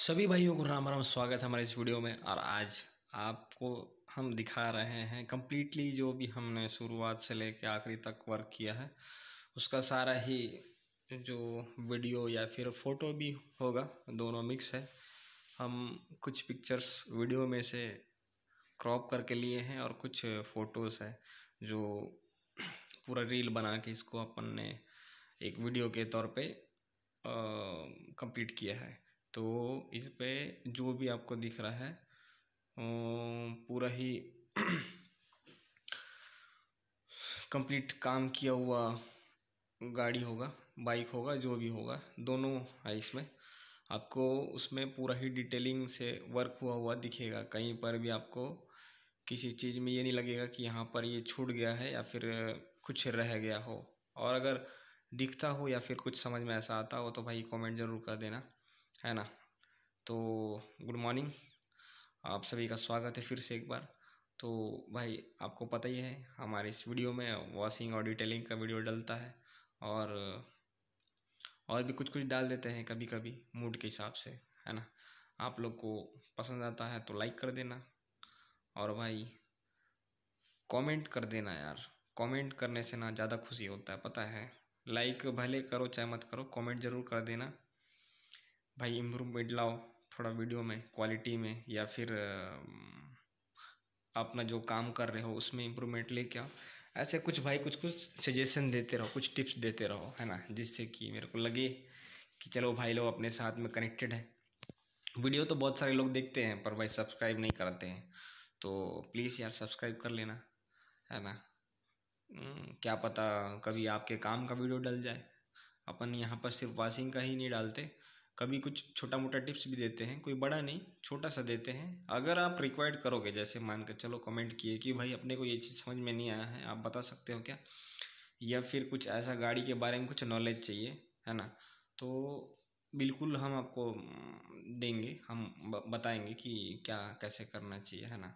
सभी भाइयों को राम राम स्वागत है हमारे इस वीडियो में और आज आपको हम दिखा रहे हैं कम्प्लीटली जो भी हमने शुरुआत से लेकर आखिरी तक वर्क किया है उसका सारा ही जो वीडियो या फिर फ़ोटो भी होगा दोनों मिक्स है हम कुछ पिक्चर्स वीडियो में से क्रॉप करके लिए हैं और कुछ फ़ोटोज़ है जो पूरा रील बना के इसको अपन ने एक वीडियो के तौर पे कंप्लीट किया है तो इस पर जो भी आपको दिख रहा है पूरा ही कंप्लीट काम किया हुआ गाड़ी होगा बाइक होगा जो भी होगा दोनों है इसमें आपको उसमें पूरा ही डिटेलिंग से वर्क हुआ हुआ दिखेगा कहीं पर भी आपको किसी चीज़ में ये नहीं लगेगा कि यहाँ पर ये छूट गया है या फिर कुछ रह गया हो और अगर दिखता हो या फिर कुछ समझ में ऐसा आता हो तो भाई कमेंट ज़रूर कर देना है ना तो गुड मॉर्निंग आप सभी का स्वागत है फिर से एक बार तो भाई आपको पता ही है हमारे इस वीडियो में वॉशिंग और डिटेलिंग का वीडियो डलता है और और भी कुछ कुछ डाल देते हैं कभी कभी मूड के हिसाब से है ना आप लोग को पसंद आता है तो लाइक कर देना और भाई कमेंट कर देना यार कमेंट करने से ना ज़्यादा खुशी होता है पता है लाइक भले करो चाहे मत करो कमेंट ज़रूर कर देना भाई इम्प्रूवमेंट लाओ थोड़ा वीडियो में क्वालिटी में या फिर अपना जो काम कर रहे हो उसमें इम्प्रूवमेंट लेके आओ ऐसे कुछ भाई कुछ कुछ सजेशन देते रहो कुछ टिप्स देते रहो है ना जिससे कि मेरे को लगे कि चलो भाई लोग अपने साथ में कनेक्टेड हैं वीडियो तो बहुत सारे लोग देखते हैं पर भाई सब्सक्राइब नहीं करते हैं तो प्लीज़ यार सब्सक्राइब कर लेना है ना हम्म, क्या पता कभी आपके काम का वीडियो डल जाए अपन यहाँ पर सिर्फ वॉशिंग का ही नहीं डालते कभी कुछ छोटा मोटा टिप्स भी देते हैं कोई बड़ा नहीं छोटा सा देते हैं अगर आप रिक्वायर्ड करोगे जैसे मान कर चलो कमेंट किए कि भाई अपने को ये चीज़ समझ में नहीं आया है आप बता सकते हो क्या या फिर कुछ ऐसा गाड़ी के बारे में कुछ नॉलेज चाहिए है ना तो बिल्कुल हम आपको देंगे हम बताएंगे कि क्या कैसे करना चाहिए है ना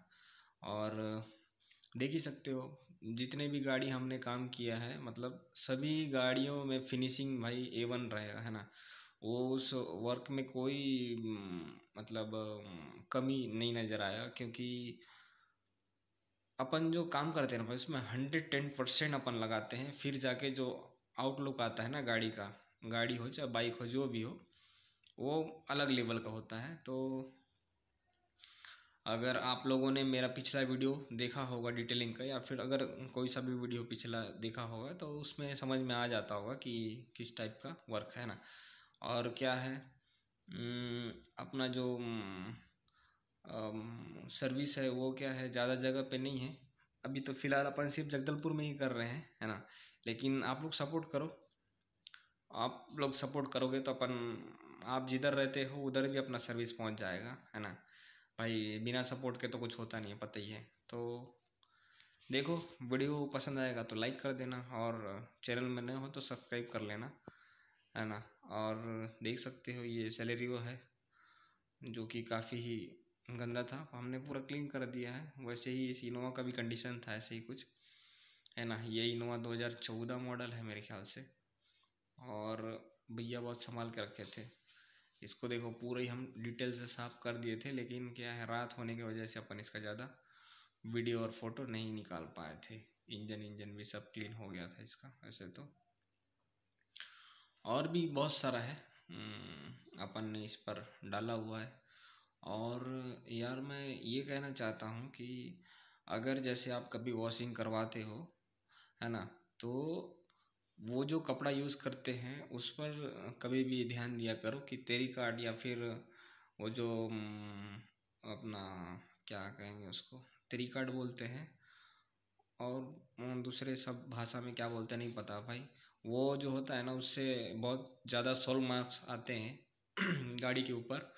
और देख ही सकते हो जितने भी गाड़ी हमने काम किया है मतलब सभी गाड़ियों में फिनिशिंग भाई ए वन रहेगा है ना वो उस वर्क में कोई मतलब कमी नहीं नज़र आया क्योंकि अपन जो काम करते हैं ना उसमें हंड्रेड टेन परसेंट अपन लगाते हैं फिर जाके जो आउटलुक आता है ना गाड़ी का गाड़ी हो चाहे बाइक हो जो भी हो वो अलग लेवल का होता है तो अगर आप लोगों ने मेरा पिछला वीडियो देखा होगा डिटेलिंग का या फिर अगर कोई सा भी वीडियो पिछला देखा होगा तो उसमें समझ में आ जाता होगा कि किस टाइप का वर्क है ना और क्या है हम्म, अपना जो सर्विस है वो क्या है ज़्यादा जगह पे नहीं है अभी तो फ़िलहाल अपन सिर्फ जगदलपुर में ही कर रहे हैं है ना लेकिन आप लोग सपोर्ट करो आप लोग सपोर्ट करोगे तो अपन आप जिधर रहते हो उधर भी अपना सर्विस पहुंच जाएगा है ना भाई बिना सपोर्ट के तो कुछ होता नहीं है पता ही है तो देखो वीडियो पसंद आएगा तो लाइक कर देना और चैनल में नए हो तो सब्सक्राइब कर लेना है ना और देख सकते हो ये सैलरी वो है जो कि काफ़ी ही गंदा था हमने पूरा क्लीन कर दिया है वैसे ही इस इनोवा का भी कंडीशन था ऐसे ही कुछ है ना ये इनोवा 2014 मॉडल है मेरे ख्याल से और भैया बहुत संभाल के रखे थे इसको देखो पूरे ही हम डिटेल से साफ कर दिए थे लेकिन क्या है रात होने की वजह से अपन इसका ज़्यादा वीडियो और फोटो नहीं निकाल पाए थे इंजन इंजन भी सब क्लीन हो गया था इसका ऐसे तो और भी बहुत सारा है हम्म, अपन ने इस पर डाला हुआ है और यार मैं ये कहना चाहता हूँ कि अगर जैसे आप कभी वॉशिंग करवाते हो है ना तो वो जो कपड़ा यूज़ करते हैं उस पर कभी भी ध्यान दिया करो कि तेरी कार्ड या फिर वो जो हम्म, अपना क्या कहेंगे उसको तेरी कार्ड बोलते हैं और हम्म, दूसरे सब भाषा में क्या बोलते हैं नहीं पता भाई वो जो होता है ना उससे बहुत ज़्यादा सोल मार्क्स आते हैं गाड़ी के ऊपर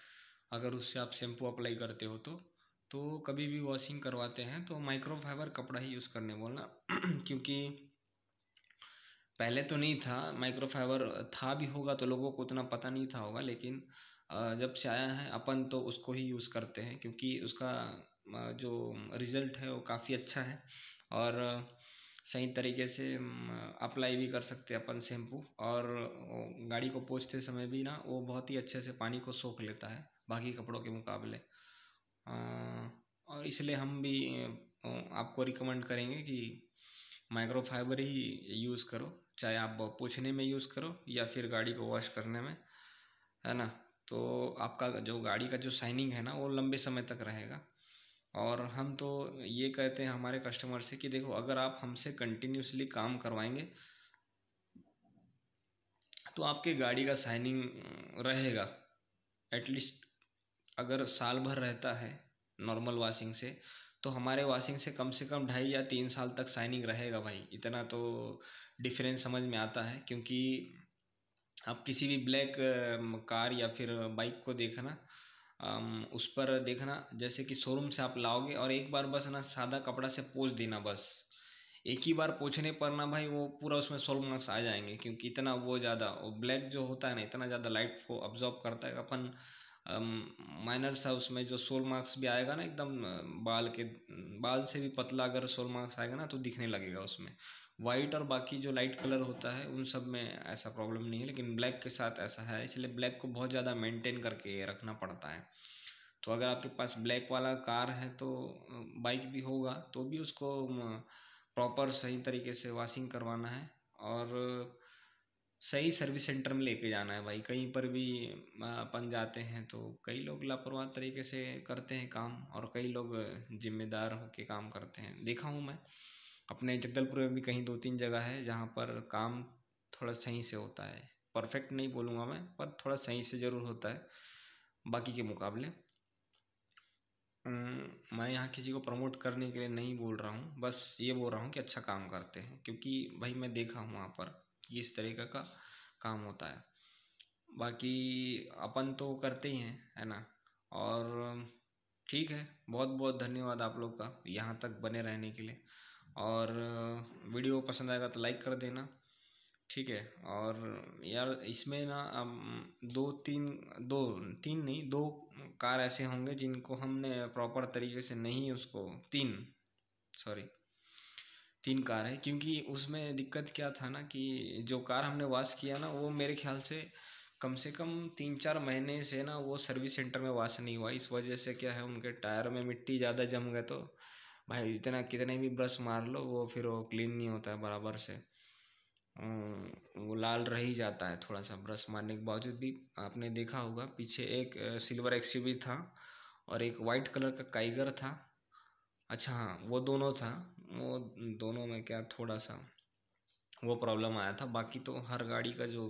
अगर उससे आप शैम्पू अप्लाई करते हो तो तो कभी भी वॉशिंग करवाते हैं तो माइक्रोफाइबर कपड़ा ही यूज़ करने बोलना क्योंकि पहले तो नहीं था माइक्रोफाइबर था भी होगा तो लोगों को उतना पता नहीं था होगा लेकिन जब से आया है अपन तो उसको ही यूज़ करते हैं क्योंकि उसका जो रिज़ल्ट है वो काफ़ी अच्छा है और सही तरीके से अप्लाई भी कर सकते हैं अपन शैम्पू और गाड़ी को पोछते समय भी ना वो बहुत ही अच्छे से पानी को सोख लेता है बाकी कपड़ों के मुकाबले और इसलिए हम भी आपको रिकमेंड करेंगे कि माइक्रोफाइबर ही यूज़ करो चाहे आप पोछने में यूज़ करो या फिर गाड़ी को वॉश करने में है ना तो आपका जो गाड़ी का जो शाइनिंग है ना वो लंबे समय तक रहेगा और हम तो ये कहते हैं हमारे कस्टमर से कि देखो अगर आप हमसे कंटिन्यूसली काम करवाएंगे तो आपके गाड़ी का साइनिंग रहेगा एटलीस्ट अगर साल भर रहता है नॉर्मल वॉशिंग से तो हमारे वॉशिंग से कम से कम ढाई या तीन साल तक साइनिंग रहेगा भाई इतना तो डिफरेंस समझ में आता है क्योंकि आप किसी भी ब्लैक कार या फिर बाइक को देखना उस पर देखना जैसे कि शोरूम से आप लाओगे और एक बार बस ना सादा कपड़ा से पोछ देना बस एक ही बार पोछने पर ना भाई वो पूरा उसमें सोल मार्क्स आ जाएंगे क्योंकि इतना वो ज़्यादा वो ब्लैक जो होता है ना इतना ज़्यादा लाइट को अब्जॉर्ब करता है अपन माइनर सा उसमें जो सोल मार्क्स भी आएगा ना एकदम बाल के बाल से भी पतला अगर सोल मार्क्स आएगा ना तो दिखने लगेगा उसमें वाइट और बाकी जो लाइट कलर होता है उन सब में ऐसा प्रॉब्लम नहीं है लेकिन ब्लैक के साथ ऐसा है इसलिए ब्लैक को बहुत ज़्यादा मेंटेन करके रखना पड़ता है तो अगर आपके पास ब्लैक वाला कार है तो बाइक भी होगा तो भी उसको प्रॉपर सही तरीके से वॉशिंग करवाना है और सही सर्विस सेंटर में लेके जाना है भाई कहीं पर भी अपन जाते हैं तो कई लोग लापरवाह तरीके से करते हैं काम और कई लोग जिम्मेदार होके काम करते हैं देखा हूँ मैं अपने जगदलपुर में भी कहीं दो तीन जगह है जहाँ पर काम थोड़ा सही से होता है परफेक्ट नहीं बोलूँगा मैं पर थोड़ा सही से ज़रूर होता है बाकी के मुकाबले मैं यहाँ किसी को प्रमोट करने के लिए नहीं बोल रहा हूँ बस ये बोल रहा हूँ कि अच्छा काम करते हैं क्योंकि भाई मैं देखा हूँ वहाँ पर कि इस तरीके का काम होता है बाकी अपन तो करते ही हैं है ना और ठीक है बहुत बहुत धन्यवाद आप लोग का यहाँ तक बने रहने के लिए और वीडियो पसंद आएगा तो लाइक कर देना ठीक है और यार इसमें ना दो तीन दो तीन नहीं दो कार ऐसे होंगे जिनको हमने प्रॉपर तरीके से नहीं उसको तीन सॉरी तीन कार है क्योंकि उसमें दिक्कत क्या था ना कि जो कार हमने वाश किया ना वो मेरे ख्याल से कम से कम तीन चार महीने से ना वो सर्विस सेंटर में वाश नहीं हुआ इस वजह से क्या है उनके टायर में मिट्टी ज़्यादा जम गए तो भाई इतना कितने भी ब्रश मार लो वो फिर वो क्लीन नहीं होता है बराबर से हम्म, वो लाल रह ही जाता है थोड़ा सा ब्रश मारने के बावजूद भी आपने देखा होगा पीछे एक सिल्वर एक्सी भी था और एक वाइट कलर का काइगर था अच्छा हाँ वो दोनों था वो दोनों में क्या थोड़ा सा वो प्रॉब्लम आया था बाकी तो हर गाड़ी का जो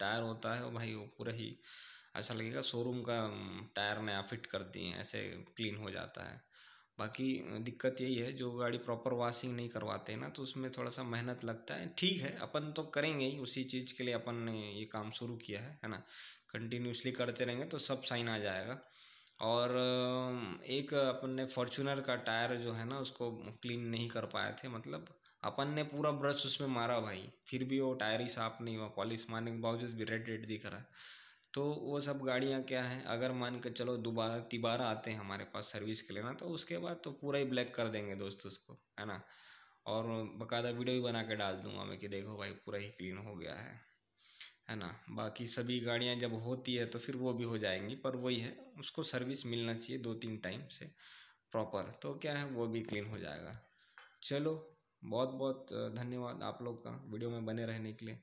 टायर हम्म, होता है वो भाई वो पूरा ही ऐसा लगेगा शोरूम का टायर हम्म, नया फिट कर दिए ऐसे क्लीन हो जाता है बाकी दिक्कत यही है जो गाड़ी प्रॉपर वॉशिंग नहीं करवाते ना तो उसमें थोड़ा सा मेहनत लगता है ठीक है अपन तो करेंगे ही उसी चीज़ के लिए अपन ने ये काम शुरू किया है है ना कंटिन्यूसली करते रहेंगे तो सब साइन आ जाएगा और एक अपन ने फॉर्चूनर का टायर जो है ना उसको क्लीन नहीं कर पाए थे मतलब अपन ने पूरा ब्रश उसमें मारा भाई फिर भी वो टायर ही साफ नहीं हुआ पॉलिश मारने के बावजूद भी रेड रेड दिख रहा है तो वो सब गाड़ियाँ क्या हैं अगर मान के चलो दोबारा तिबारा आते हैं हमारे पास सर्विस के लिए ना तो उसके बाद तो पूरा ही ब्लैक कर देंगे दोस्त उसको है ना और बाकायदा वीडियो भी बना के डाल दूंगा मैं कि देखो भाई पूरा ही क्लीन हो गया है है ना बाकी सभी गाड़ियाँ जब होती है तो फिर वो भी हो जाएंगी पर वही है उसको सर्विस मिलना चाहिए दो तीन टाइम से प्रॉपर तो क्या है वो भी क्लीन हो जाएगा चलो बहुत बहुत धन्यवाद आप लोग का वीडियो में बने रहने के लिए